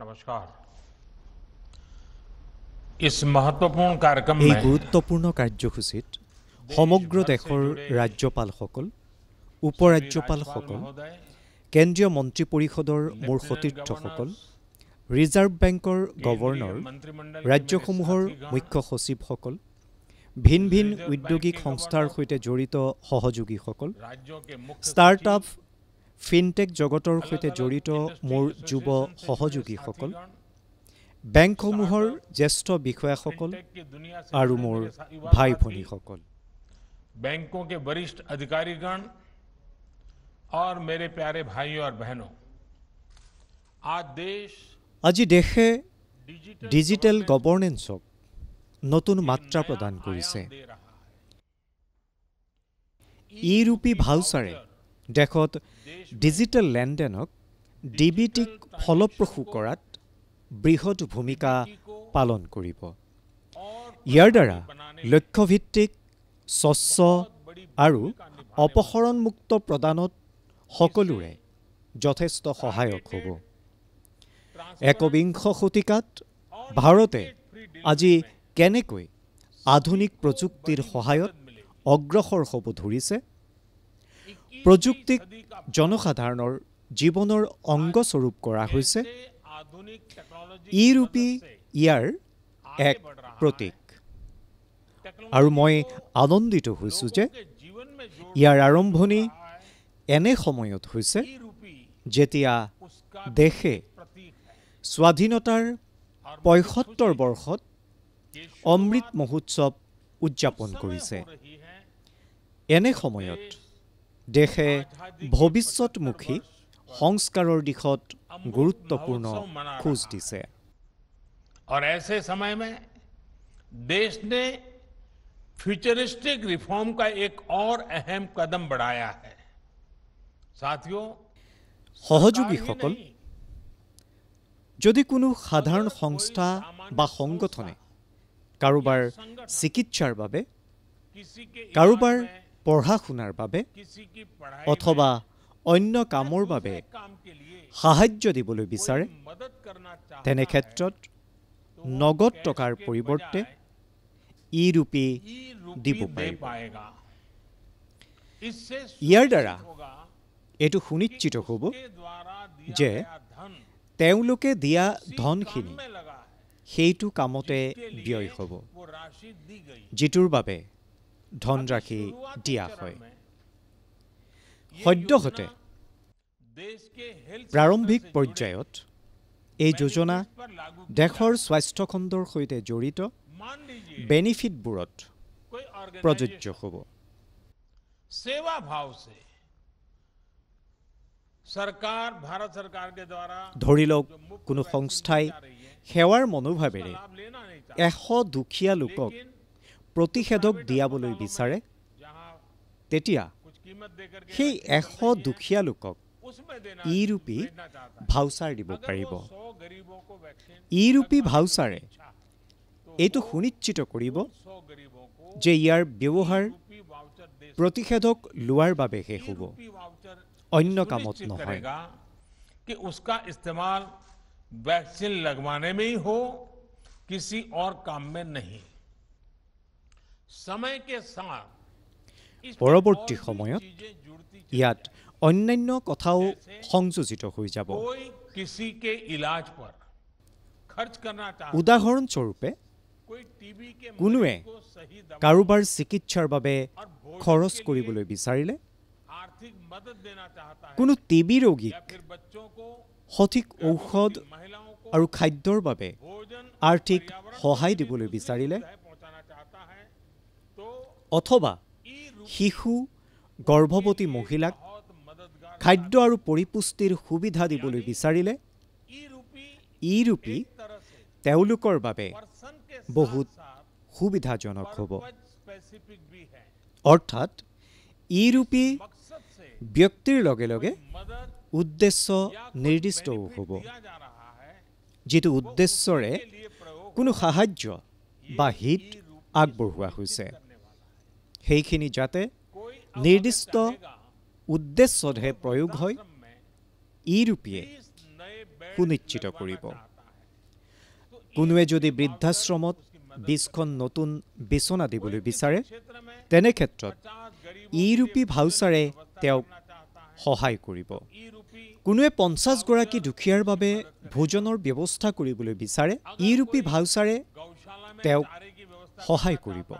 এই গুৰুত্বপূৰ্ণ কাৰ্যসূচীত সমগ্ৰ দেশৰ ৰাজ্যপালসকল উপ ৰাজ্যপালসকল কেন্দ্ৰীয় মন্ত্ৰী পৰিষদৰ মোৰ সতীৰ্থসকল ৰিজাৰ্ভ বেংকৰ গভৰ্ণৰ ৰাজ্যসমূহৰ মুখ্য সচিবসকল ভিন ভিন উদ্যোগিক সংস্থাৰ সৈতে জড়িত সহযোগীসকল ষ্টাৰ্টআপ ফিনটেক জগতৰ সৈতে জড়িত মোৰ যুৱ সহযোগীসকল বেংকসমূহৰ জ্যেষ্ঠ বিষয়াসকল আৰু মোৰ ভাই ভনীসকল বেংক কে বৰিষ্ঠ অধিকাৰীগণ আৰু মেৰে প্যাৰে ভাই আৰু বহন আজি দেশে ডিজিটেল গভৰ্ণেঞ্চক নতুন মাত্ৰা প্ৰদান কৰিছে ই ৰূপী ভাউচাৰে দেশত ডিজিটেল লেনদেনক ডি বি টিক ফলপ্ৰসূ কৰাত বৃহৎ ভূমিকা পালন কৰিব ইয়াৰ দ্বাৰা লক্ষ্যভিত্তিক স্বচ্ছ আৰু অপসৰণমুক্ত প্ৰদানত সকলোৰে যথেষ্ট সহায়ক হ'ব একবিংশ শতিকাত ভাৰতে আজি কেনেকৈ আধুনিক প্ৰযুক্তিৰ সহায়ত অগ্ৰসৰ হ'ব ধৰিছে প্ৰযুক্তিক জনসাধাৰণৰ জীৱনৰ অংগস্বৰূপ কৰা হৈছে ই ৰূপী ইয়াৰ এক প্ৰতীক আৰু মই আনন্দিত হৈছোঁ যে ইয়াৰ আৰম্ভণি এনে সময়ত হৈছে যেতিয়া দেশে স্বাধীনতাৰ পঁয়সত্তৰ বৰ্ষত অমৃত মহোৎসৱ উদযাপন কৰিছে এনে সময়ত দেশে ভৱিষ্যতমুখী সংস্কাৰৰ দিশত গুৰুত্বপূৰ্ণ খোজ দিছে সহযোগীসকল যদি কোনো সাধাৰণ সংস্থা বা সংগঠনে কাৰোবাৰ চিকিৎসাৰ বাবে কাৰোবাৰ পঢ়া শুনাৰ বাবে অথবা অন্য কামৰ বাবে সাহায্য দিবলৈ বিচাৰে তেনেক্ষেত্ৰত নগদ টকাৰ পৰিৱৰ্তে ই ৰূপী দিব পাৰিব ইয়াৰ দ্বাৰা এইটো সুনিশ্চিত হ'ব যে তেওঁলোকে দিয়া ধনখিনি সেইটো কামতে ব্যয় হ'ব যিটোৰ বাবে ধনৰাশি দিয়া হয় সদ্যহতে প্ৰাৰম্ভিক পৰ্যায়ত এই যোজনা দেশৰ স্বাস্থ্য খণ্ডৰ সৈতে জড়িত বেনিফিটবোৰত প্ৰযোজ্য হ'ব ধৰি লওক কোনো সংস্থাই সেৱাৰ মনোভাৱেৰে এশ দুখীয়া লোকক প্ৰতিষেধক দিয়াবলৈ বিচাৰে তেতিয়া সেই এশ দুখীয়া লোকক ই ৰূপী ভাউচাৰ দিব পাৰিব ই ৰূপী ভাউচাৰে এইটো সুনিশ্চিত কৰিব যে ইয়াৰ ব্যৱহাৰ প্ৰতিষেধক লোৱাৰ বাবে শেষ হ'ব অন্য কামত নহয় कि उसका इस्तेमाल পৰৱৰ্তী সময়ত ইয়াত অন্যান্য কথাও সংযোজিত হৈ যাব উদাহৰণস্বৰূপে কোনোৱে কাৰোবাৰ চিকিৎসাৰ বাবে খৰচ কৰিবলৈ বিচাৰিলে কোনো টি বি ৰোগীক সঠিক ঔষধ আৰু খাদ্যৰ বাবে আৰ্থিক সহায় দিবলৈ বিচাৰিলে অথবা শিশু গৰ্ভৱতী মহিলাক খাদ্য আৰু পৰিপুষ্টিৰ সুবিধা দিবলৈ বিচাৰিলে ই ৰূপী তেওঁলোকৰ বাবে বহুত সুবিধাজনক হ'ব অৰ্থাৎ ই ৰূপী ব্যক্তিৰ লগে লগে উদ্দেশ্য নিৰ্দিষ্টও হ'ব যিটো উদ্দেশ্যৰে কোনো সাহায্য বা হিত আগবঢ়োৱা হৈছে সেইখিনি যাতে নিৰ্দিষ্ট উদ্দেশ্যতহে প্ৰয়োগ হয় ইৰূপীয়ে সুনিশ্চিত কৰিব কোনোৱে যদি বৃদ্ধাশ্ৰমত বিছখন নতুন বিচনা দিবলৈ বিচাৰে তেনে ক্ষেত্ৰত ইৰূপী ভাওচাৰে তেওঁক সহায় কৰিব কোনোৱে পঞ্চাছগৰাকী দুখীয়াৰ বাবে ভোজনৰ ব্যৱস্থা কৰিবলৈ বিচাৰে ই ৰূপী ভাওচাৰে তেওঁক সহায় কৰিব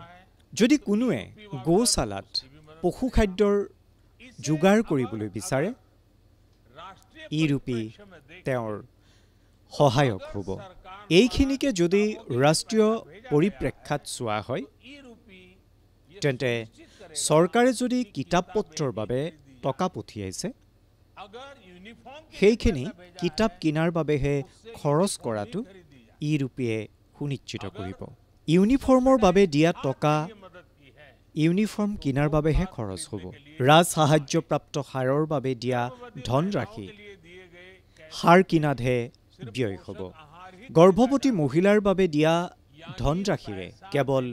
যদি কোনোৱে গোশালাত পশু খাদ্যৰ যোগাৰ কৰিবলৈ বিচাৰে ই ৰূপী তেওঁৰ সহায়ক হ'ব এইখিনিকে যদি ৰাষ্ট্ৰীয় পৰিপ্ৰেক্ষাত চোৱা হয় তেন্তে চৰকাৰে যদি কিতাপ পত্ৰৰ বাবে টকা পঠিয়াইছে সেইখিনি কিতাপ কিনাৰ বাবেহে খৰচ কৰাটো ই ৰূপীয়ে সুনিশ্চিত কৰিব ইউনিফৰ্মৰ বাবে দিয়া টকা ইউনিফৰ্ম কিনাৰ বাবেহে খৰচ হ'ব ৰাজ সাহায্যপ্ৰাপ্ত সাৰৰ বাবে দিয়া ধনৰাশি সাৰ কিনাতহে ব্যয় হ'ব গৰ্ভৱতী মহিলাৰ বাবে দিয়া ধনৰাশিৰে কেৱল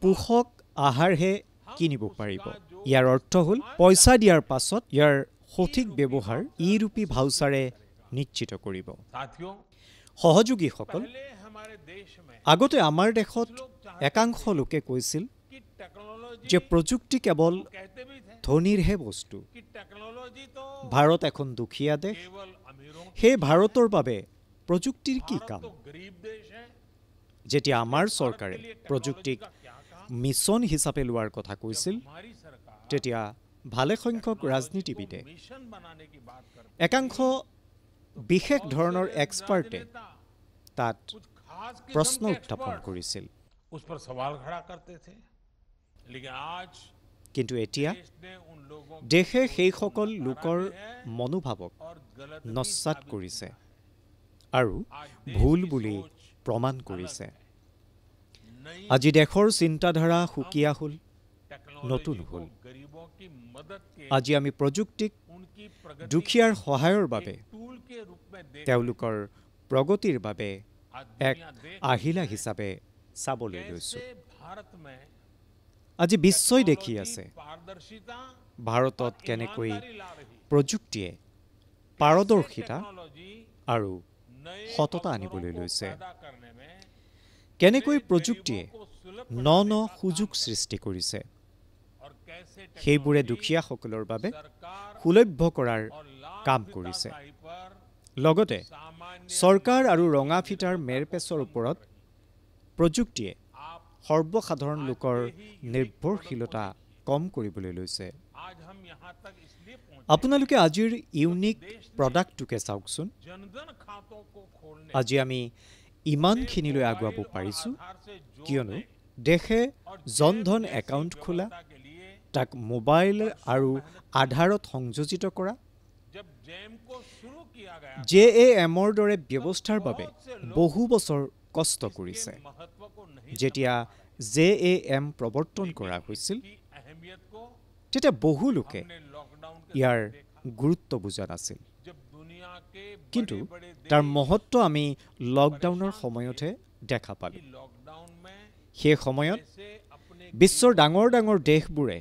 পোষক আহাৰহে কিনিব পাৰিব ইয়াৰ অৰ্থ হ'ল পইচা দিয়াৰ পাছত ইয়াৰ সঠিক ব্যৱহাৰ ই ৰূপী ভাওচাৰে নিশ্চিত কৰিব সহযোগীসকল আগতে আমাৰ দেশত একাংশ লোকে কৈছিল যে প্ৰযুক্তি কেৱল ধনীৰহে বস্তু ভাৰত এখন দুখীয়া দেশ সেই ভাৰতৰ বাবে প্ৰযুক্তিৰ কি কাম যেতিয়া আমাৰ চৰকাৰে প্ৰযুক্তিক মিছন হিচাপে লোৱাৰ কথা কৈছিল তেতিয়া ভালেসংখ্যক ৰাজনীতিবিদে একাংশ বিশেষ ধৰণৰ এক্সপাৰ্টে তাত প্ৰশ্ন উত্থাপন কৰিছিল কিন্তু এতিয়া দেশে সেইসকল লোকৰ মনোভাৱক নস্বাত কৰিছে আৰু ভুল বুলি প্ৰমাণ কৰিছে আজি দেশৰ চিন্তাধাৰা সুকীয়া হ'ল নতুন হ'ল আজি আমি প্ৰযুক্তিক দুখীয়াৰ সহায়ৰ বাবে তেওঁলোকৰ প্ৰগতিৰ বাবে এক আহিলা হিচাপে চাবলৈ লৈছোঁ আজি বিশ্বই দেখি আছে ভাৰতত কেনেকৈ প্ৰযুক্তিয়ে পাৰদৰ্শিতা আৰু সততা আনিবলৈ লৈছে কেনেকৈ প্ৰযুক্তিয়ে ন ন সুযোগ সৃষ্টি কৰিছে সেইবোৰে দুখীয়াসকলৰ বাবে সুলভ্য কৰাৰ কাম কৰিছে লগতে চৰকাৰ আৰু ৰঙা ফিটাৰ মেৰপেচৰ ওপৰত প্ৰযুক্তিয়ে সৰ্বসাধাৰণ লোকৰ নিৰ্ভৰশীলতা কম কৰিবলৈ লৈছে আপোনালোকে আজিৰ ইউনিক প্ৰডাক্টটোকে চাওকচোন আজি আমি ইমানখিনিলৈ আগুৱাব পাৰিছোঁ কিয়নো দেশে জন ধন একাউণ্ট খোলা তাক মোবাইল আৰু আধাৰত সংযোজিত কৰা জে এ এমৰ দৰে ব্যৱস্থাৰ বাবে বহু বছৰ কষ্ট কৰিছে যেতিয়া জে এ এম প্ৰৱৰ্তন কৰা হৈছিল তেতিয়া বহু লোকে ইয়াৰ গুৰুত্ব বুজা নাছিল কিন্তু তাৰ মহত্ব আমি লকডাউনৰ সময়তহে দেখা পালোঁ সেই সময়ত বিশ্বৰ ডাঙৰ ডাঙৰ দেশবোৰে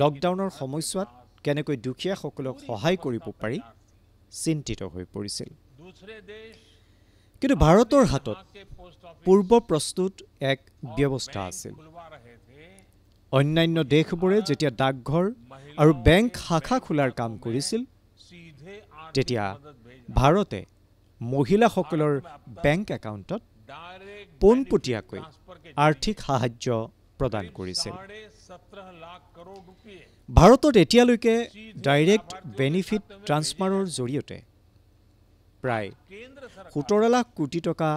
লকডাউনৰ সময়ছোৱাত কেনেকৈ দুখীয়াসকলক সহায় কৰিব পাৰি চিন্তিত হৈ পৰিছিল কিন্তু ভাৰতৰ হাতত পূৰ্ব প্ৰস্তুত এক ব্যৱস্থা আছিল অন্যান্য দেশবোৰে যেতিয়া ডাকঘৰ আৰু বেংক শাখা খোলাৰ কাম কৰিছিল তেতিয়া ভাৰতে মহিলাসকলৰ বেংক একাউণ্টত পোনপটীয়াকৈ আৰ্থিক সাহায্য প্ৰদান কৰিছিল ভাৰতত এতিয়ালৈকে ডাইৰেক্ট বেনিফিট ট্ৰান্সফাৰৰ জৰিয়তে প্ৰায় সোতৰ লাখ কোটি টকা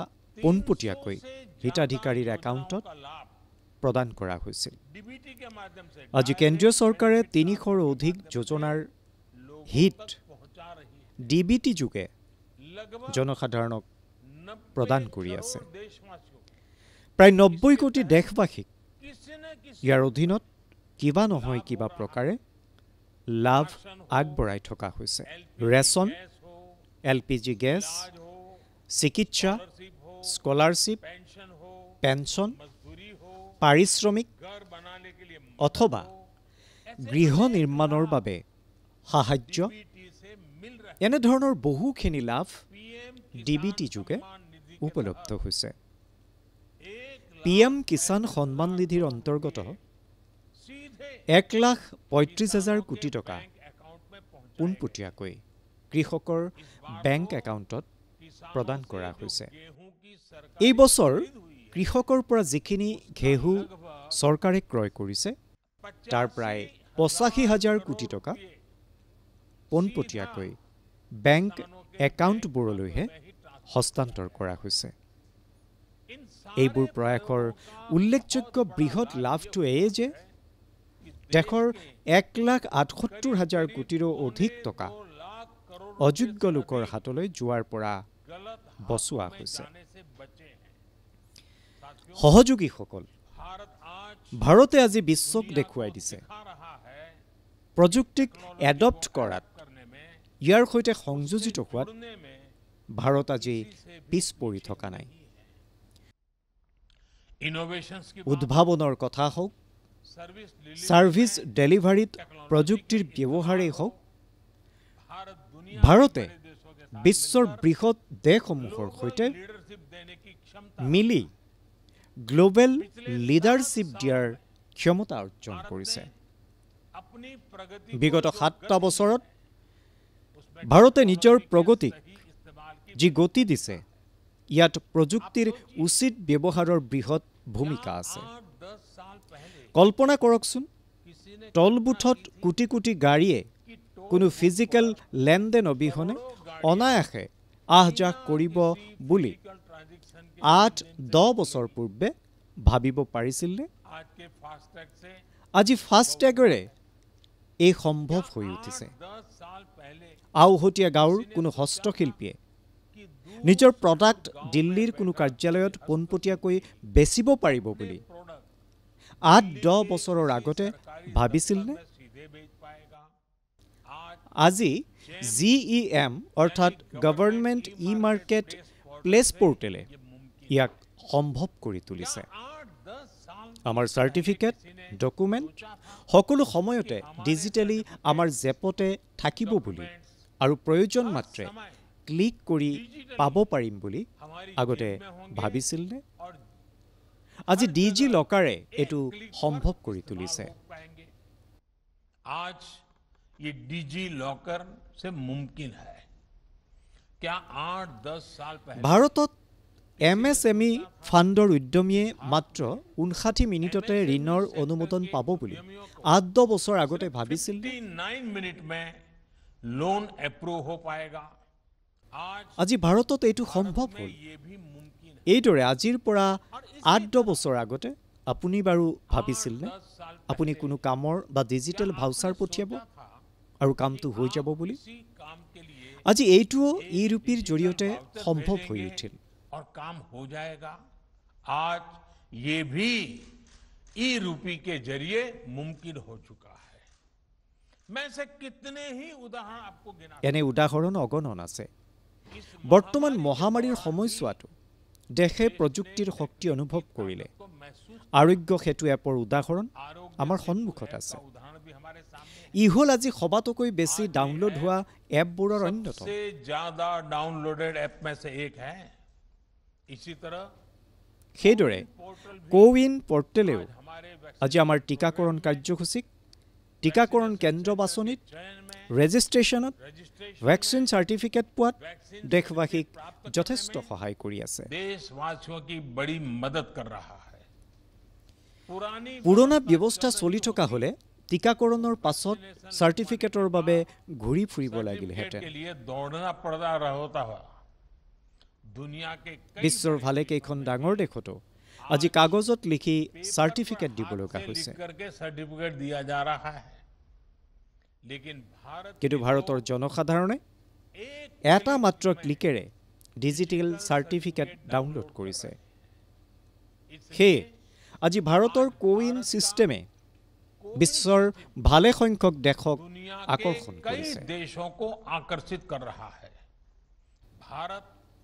পোনপটীয়াকৈ হিতাধিকাৰীৰ একাউণ্টত প্ৰদান কৰা হৈছিল আজি কেন্দ্ৰীয় চৰকাৰে তিনিশৰো অধিক যোজনাৰ হিত ডি বি টি যোগে জনসাধাৰণক প্ৰদান কৰি আছে প্ৰায় নব্বৈ কোটি দেশবাসীক ইয়াৰ অধীনত কিবা নহয় কিবা প্ৰকাৰে লাভ আগবঢ়াই থকা হৈছে ration L P G gas চিকিৎসা স্কলাৰশ্বিপ পেঞ্চন পাৰিশ্ৰমিক অথবা গৃহ নিৰ্মাণৰ বাবে সাহায্য এনেধৰণৰ বহুখিনি লাভ ডি বি টি যোগে উপলব্ধ হৈছে পি এম কিষাণ সন্মান নিধিৰ অন্তৰ্গত এক লাখ পঁয়ত্ৰিছ হাজাৰ কোটি টকা পোনপটীয়াকৈ কৃষকৰ বেংক একাউণ্টত প্ৰদান কৰা হৈছে এই বছৰ কৃষকৰ পৰা যিখিনি ঘেহু চৰকাৰে ক্ৰয় কৰিছে তাৰ প্ৰায় পঁচাশী হাজাৰ কোটি টকা পোনপটীয়াকৈ বেংক একাউণ্টবোৰলৈহে হস্তান্তৰ কৰা হৈছে এইবোৰ প্ৰয়াসৰ উল্লেখযোগ্য বৃহৎ লাভটো এয়ে যে দেশৰ এক লাখ আঠসত্তৰ হাজাৰ কোটিৰো অধিক টকা অযোগ্য লোকৰ হাতলৈ যোৱাৰ পৰা বচোৱা হৈছে সহযোগীসকল ভাৰতে আজি বিশ্বক দেখুৱাই দিছে প্ৰযুক্তিক এডপ্ট কৰাত ইয়াৰ সৈতে সংযোজিত হোৱাত ভাৰত আজি পিছ পৰি থকা নাই উদ্ভাৱনৰ কথা হওক ছাৰ্ভিছ ডেলিভাৰীত প্ৰযুক্তিৰ ব্যৱহাৰেই হওক ভাৰতে বিশ্বৰ বৃহৎ দেশসমূহৰ সৈতে মিলি গ্ল'বেল লিডাৰশ্বিপ দিয়াৰ ক্ষমতা অৰ্জন কৰিছে বিগত সাতটা বছৰত ভাৰতে নিজৰ প্ৰগতিক যি গতি দিছে ইয়াত প্ৰযুক্তিৰ উচিত ব্যৱহাৰৰ বৃহৎ ভূমিকা আছে কল্পনা কৰকচোন তলবুথত কোটি কোটি গাড়ীয়ে কোনো ফিজিকেল লেনদেন অবিহনে অনায়াসে আহ যাহ কৰিব বুলি আঠ দহ বছৰ পূৰ্বে ভাবিব পাৰিছিল পাৰিছিলনে আজি ফাষ্টটেগেৰে এই সম্ভৱ হৈ উঠিছে আওহতীয়া গাঁৱৰ কোনো হস্তশিল্পীয়ে নিজৰ প্ৰডাক্ট দিল্লীৰ কোনো কাৰ্যালয়ত পোনপটীয়াকৈ বেচিব পাৰিব বুলি আঠ দহ বছৰৰ আগতে ভাবিছিল নে আজি জি ই এম অৰ্থাৎ গভৰ্ণমেণ্ট ই মাৰ্কেট প্লেছ পৰ্টেলে ইয়াক সম্ভৱ কৰি তুলিছে আমাৰ চাৰ্টিফিকেট ডকুমেণ্ট সকলো সময়তে ডিজিটেলি আমাৰ জেপতে থাকিব বুলি আৰু প্ৰয়োজন মাত্ৰে ক্লিক কৰি পাব পাৰিম বুলি আগতে ভাবিছিলনে আজি ডিজি লকাৰে এইটো সম্ভৱ কৰি তুলিছে ये डिजी लॉकर से मुमकिन है क्या आठ दस साल पहले Bharat M S M E ফাণ্ডৰ উদ্যমীয়ে মাত্ৰ ঊনষাঠি মিনিটতে e ঋণৰ অনুমোদন পাব বুলি আঠ দহ বছৰ আগতে ভাবিছিল আজি ভাৰতত এইটো সম্ভৱ হ'ল এইদৰে আজিৰ পৰা আঠ দহ বছৰ আগতে আপুনি বাৰু ভাবিছিলনে আপুনি কোনো কামৰ বা ডিজিটেল ভাউচাৰ পঠিয়াব আৰু কামটো হৈ যাব বুলি আজি এইটো ই ৰূপীৰ জৰিয়তে সম্ভৱ হৈ উঠিল এনে উদাহৰণ অগণন আছে বৰ্তমান মহামাৰীৰ সময়ছোৱাতো দেশে প্ৰযুক্তিৰ শক্তি অনুভৱ কৰিলে আৰোগ্য সেতু এপৰ উদাহৰণ আমাৰ সন্মুখত আছে ই হ'ল আজি সবাতোকৈ বেছি ডাউনলোড হোৱা এপবোৰৰ অন্যতম সেইদৰে কো ৱিন পৰ্টেলেও আজি আমাৰ টীকাকৰণ কাৰ্যসূচীক টীকাকৰণ কেন্দ্ৰ বাছনিত ৰেজিষ্ট্ৰেশ্যনত ভেকচিন চাৰ্টিফিকেট পোৱাত দেশবাসীক যথেষ্ট সহায় কৰি আছে পুৰণা ব্যৱস্থা চলি থকা হ'লে টীকাকৰণৰ পাছত চাৰ্টিফিকেটৰ বাবে ঘূৰি ফুৰিব লাগিলহেঁতেন বিশ্বৰ ভালেকেইখন ডাঙৰ দেশতো আজি কাগজত লিখি চাৰ্টিফিকেট দিব লগা হৈছে কিন্তু ভাৰতৰ জনসাধাৰণে এটা মাত্ৰ ক্লিকেৰে ডিজিটেল চাৰ্টিফিকেট ডাউনলোড কৰিছে সেয়ে আজি ভাৰতৰ কোৱিন ছিষ্টেমে বিশ্বৰ ভালে সংখ্যক দেশক আকৰ্ষণ কৰিছে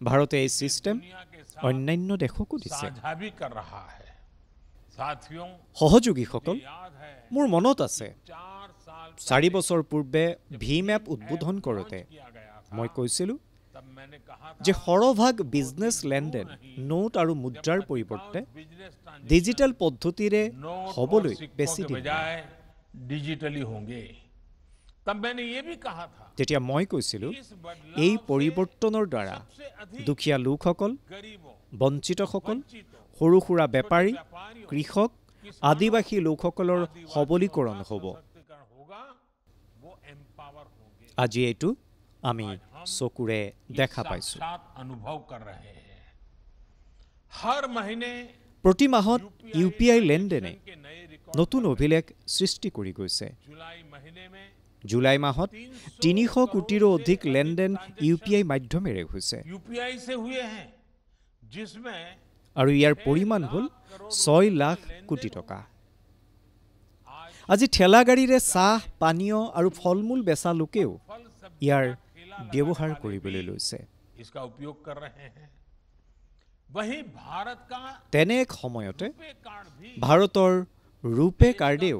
ভাৰতে এই ছিষ্টেম অন্যান্য দেশকো দিছে সহযোগীসকল মোৰ মনত আছে চাৰি বছৰ পূৰ্বে ভিম এপ উদ্বোধন কৰোঁতে মই কৈছিলোঁ যে সৰহভাগ বিজনেছ লেনদেন নোট আৰু মুদ্ৰাৰ পৰিৱৰ্তে ডিজিটেল পদ্ধতিৰে হ'বলৈ বেছি তেতিয়া মই কৈছিলোঁ এই পৰিৱৰ্তনৰ দ্বাৰা দুখীয়া লোকসকল বঞ্চিতসকল সৰু সুৰা বেপাৰী কৃষক আদিবাসী লোকসকলৰ সবলীকৰণ হ'ব আজি এইটো আমি চকুৰে দেখা পাইছো প্ৰতি মাহত ইউ পি আই লেনদেনে নতুন অভিলেখ সৃষ্টি কৰি গৈছে জুলাই মাহত তিনিশ কোটিৰো অধিক লেনদেন ইউ পি আই মাধ্যমেৰে হৈছে আৰু ইয়াৰ পৰিমাণ হ'ল ছয় লাখ কোটি টকা আজি ঠেলাগাড়ীৰে চাহ পানীয় আৰু ফল মূল বেচা লোকেও ইয়াৰ ব্যৱহাৰ কৰিবলৈ লৈছে তেনে এক সময়তে ভাৰতৰ ৰূপে কাৰ্ডেও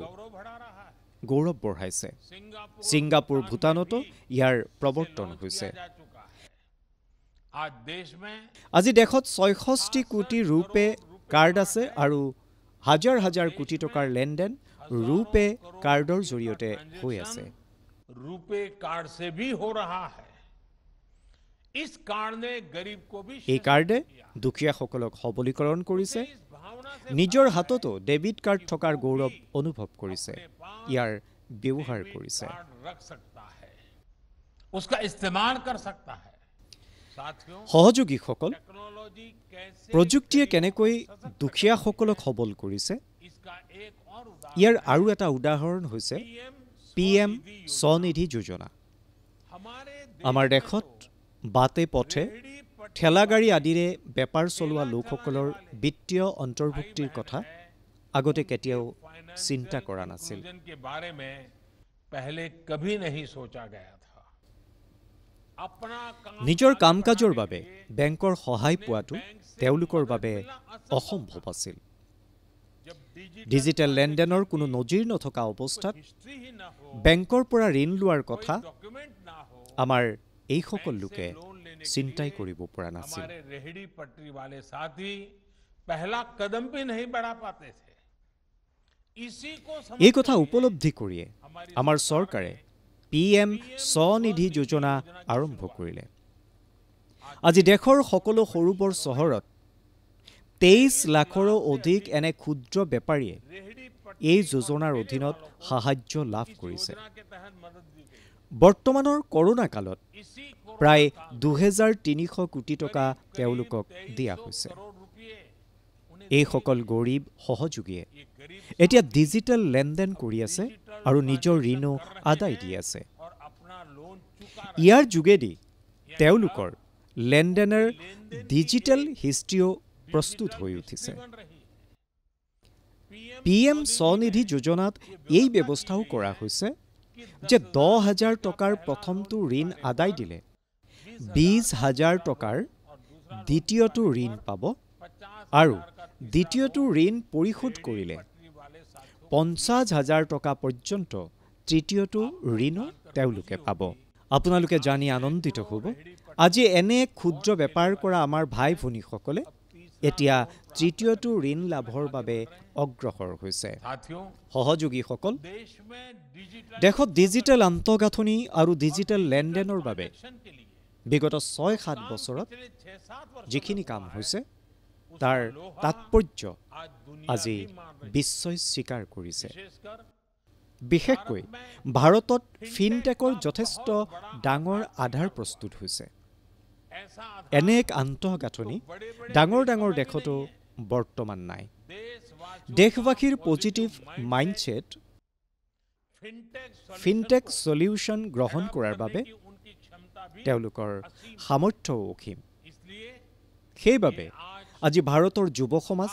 গৌৰৱ বঢ়াইছে ছিংগাপুৰ ভূটানতো ইয়াৰ প্ৰৱৰ্তন হৈছে আজি দেশত ছয়ষষ্ঠি কোটি ৰূপে কাৰ্ড আছে আৰু হাজাৰ হাজাৰ কোটি টকাৰ লেনদেন ৰূপে কাৰ্ডৰ জৰিয়তে হৈ আছে रुपए कार्ड से भी हो रहा है इस कार्ड ने गरीब को भी ये कार्डे दुखिया সকলক সবলীকরণ কৰিছে নিজৰ হাততো ডেবিট কাৰ্ড থকাৰ গৌৰৱ অনুভৱ কৰিছে ইয়াৰ ব্যৱহাৰ কৰিছে উসকা ইস্তেমাল কৰ সকতা হে সহযোগী সকল প্ৰযুক্তিয়ে কেনেকৈ দুখীয়া সকলক সবল কৰিছে ইয়াৰ আৰু এটা উদাহৰণ হৈছে পি এম স্বনিধি যোজনা আমাৰ দেশত বাটে পথে ঠেলাগাড়ী আদিৰে বেপাৰ চলোৱা লোকসকলৰ বিত্তীয় অন্তৰ্ভুক্তিৰ কথা আগতে কেতিয়াও চিন্তা কৰা নাছিল নিজৰ কাম কাজৰ বাবে বেংকৰ সহায় পোৱাটো তেওঁলোকৰ বাবে অসম্ভৱ আছিল ডিজিটেল লেনদেনৰ কোনো নজিৰ নথকা অৱস্থাত বেংকৰ পৰা ঋণ লোৱাৰ কথা আমাৰ এইসকল লোকে চিন্তাই কৰিব পৰা নাছিল এই কথা উপলব্ধি কৰিয়ে আমাৰ চৰকাৰে পি এম স্বনিধি যোজনা আৰম্ভ কৰিলে আজি দেশৰ সকলো সৰু বৰ চহৰত তেইছ লাখৰো অধিক এনে ক্ষুদ্ৰ বেপাৰীয়ে এই যোজনাৰ অধীনত সাহায্য লাভ কৰিছে বৰ্তমানৰ কৰোণা কালত প্ৰায় দুহেজাৰ তিনিশ কোটি টকা তেওঁলোকক দিয়া হৈছে এইসকল গৰীব সহযোগীয়ে এতিয়া ডিজিটেল লেনদেন কৰি আছে আৰু নিজৰ ঋণো আদায় দি আছে ইয়াৰ যোগেদি তেওঁলোকৰ লেনদেনৰ ডিজিটেল হিষ্ট্ৰিও প্ৰস্তুত হৈ উঠিছে পি এম স্বনিধি যোজনাত এই ব্যৱস্থাও কৰা হৈছে যে দহ হাজাৰ টকাৰ প্ৰথমটো ঋণ আদায় দিলে বিশ হাজাৰ টকাৰ দ্বিতীয়টো ঋণ পাব আৰু দ্বিতীয়টো ঋণ পৰিশোধ কৰিলে পঞ্চাছ হাজাৰ টকা পৰ্যন্ত তৃতীয়টো ঋণো তেওঁলোকে পাব আপোনালোকে জানি আনন্দিত হ'ব আজি এনে ক্ষুদ্ৰ বেপাৰ কৰা আমাৰ ভাই ভনীসকলে এতিয়া তৃতীয়টো ঋণ লাভৰ বাবে অগ্ৰসৰ হৈছে সহযোগীসকল দেশত ডিজিটেল আন্তঃগাঁথনি আৰু ডিজিটেল লেনদেনৰ বাবে বিগত ছয় সাত বছৰত যিখিনি কাম হৈছে তাৰ তাৎপৰ্য আজি বিশ্বই স্বীকাৰ কৰিছে বিশেষকৈ ভাৰতত ফিনটেকৰ যথেষ্ট ডাঙৰ আধাৰ প্ৰস্তুত হৈছে এনে এক আন্তঃগাঁথনি ডাঙৰ ডাঙৰ দেশতো বৰ্তমান নাই দেশবাসীৰ পজিটিভ মাইণ্ডছেট ফিনটেক চলিউশ্যন গ্ৰহণ কৰাৰ বাবে তেওঁলোকৰ সামৰ্থ্যও অসীম সেইবাবে আজি ভাৰতৰ যুৱ সমাজ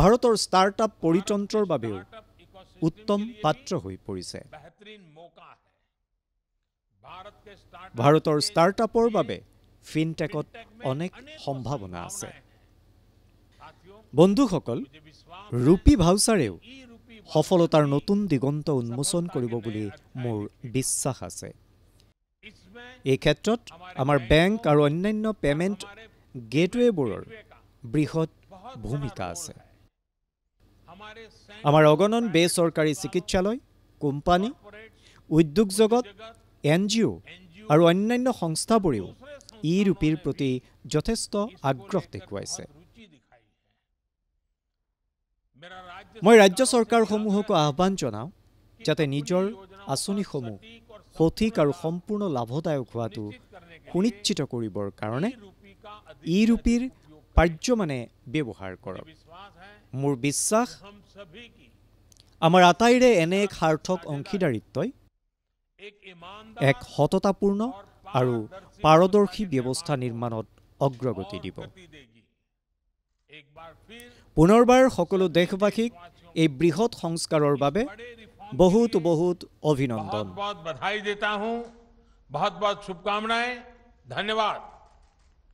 ভাৰতৰ ষ্টাৰ্টআপ পৰিতন্ত্ৰৰ বাবেও উত্তম পাত্ৰ হৈ পৰিছে ভাৰতৰ ষ্টাৰ্টআপৰ বাবে ফিনটেকত অনেক সম্ভাৱনা আছে বন্ধুসকল ৰূপী ভাউচাৰেও সফলতাৰ নতুন দিগন্ত উন্মোচন কৰিব বুলি মোৰ বিশ্বাস আছে এই ক্ষেত্ৰত আমাৰ বেংক আৰু অন্যান্য পে'মেণ্ট গেটৱেবোৰৰ বৃহৎ ভূমিকা আছে আমাৰ অগণন বেচৰকাৰী চিকিৎসালয় কোম্পানী উদ্যোগ জগত এন জি অ' আৰু অন্যান্য সংস্থাবোৰেও ই ৰূপীৰ প্ৰতি যথেষ্ট আগ্ৰহ দেখুৱাইছে মই ৰাজ্য চৰকাৰসমূহকো আহ্বান জনাওঁ যাতে নিজৰ আঁচনিসমূহ সঠিক আৰু সম্পূৰ্ণ লাভদায়ক হোৱাটো সুনিশ্চিত কৰিবৰ কাৰণে ই ৰূপীৰ পাৰ্যমানে ব্যৱহাৰ কৰক মোৰ বিশ্বাস আমাৰ আটাইৰে এনে এক সাৰ্থক অংশীদাৰিত্বই এক সততাপূৰ্ণ আৰু পাৰদৰ্শী ব্যৱস্থা নিৰ্মাণত অগ্ৰগতি দিব পুনৰবাৰ সকলো দেশবাসীক এই বৃহৎ সংস্কাৰৰ বাবে বহুত বহুত অভিনন্দন বহুত বহুত শুভকামনাই ধন্যবাদ